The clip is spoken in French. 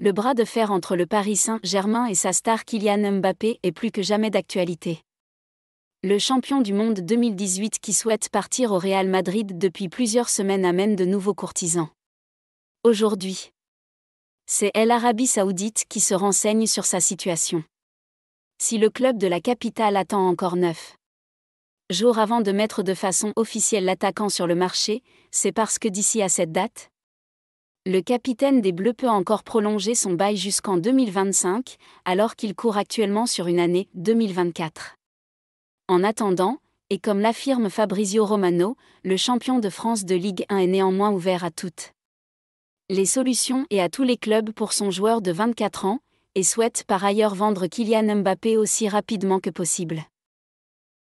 le bras de fer entre le Paris Saint-Germain et sa star Kylian Mbappé est plus que jamais d'actualité. Le champion du monde 2018 qui souhaite partir au Real Madrid depuis plusieurs semaines amène de nouveaux courtisans. Aujourd'hui, c'est l'Arabie saoudite qui se renseigne sur sa situation. Si le club de la capitale attend encore neuf jours avant de mettre de façon officielle l'attaquant sur le marché, c'est parce que d'ici à cette date, le capitaine des Bleus peut encore prolonger son bail jusqu'en 2025, alors qu'il court actuellement sur une année 2024. En attendant, et comme l'affirme Fabrizio Romano, le champion de France de Ligue 1 est néanmoins ouvert à toutes les solutions et à tous les clubs pour son joueur de 24 ans, et souhaite par ailleurs vendre Kylian Mbappé aussi rapidement que possible.